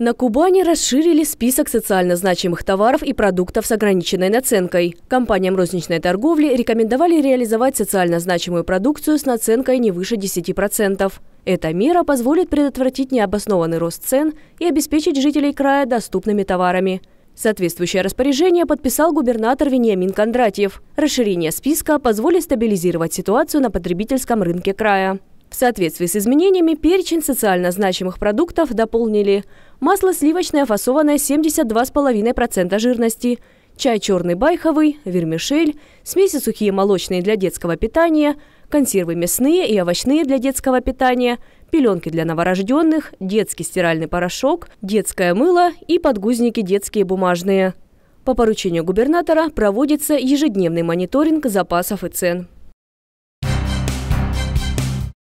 На Кубани расширили список социально значимых товаров и продуктов с ограниченной наценкой. Компаниям розничной торговли рекомендовали реализовать социально значимую продукцию с наценкой не выше 10%. Эта мера позволит предотвратить необоснованный рост цен и обеспечить жителей края доступными товарами. Соответствующее распоряжение подписал губернатор Вениамин Кондратьев. Расширение списка позволит стабилизировать ситуацию на потребительском рынке края. В соответствии с изменениями перечень социально значимых продуктов дополнили масло сливочное фасованное 72,5% жирности, чай черный байховый, вермишель, смеси сухие молочные для детского питания, консервы мясные и овощные для детского питания, пеленки для новорожденных, детский стиральный порошок, детское мыло и подгузники детские бумажные. По поручению губернатора проводится ежедневный мониторинг запасов и цен.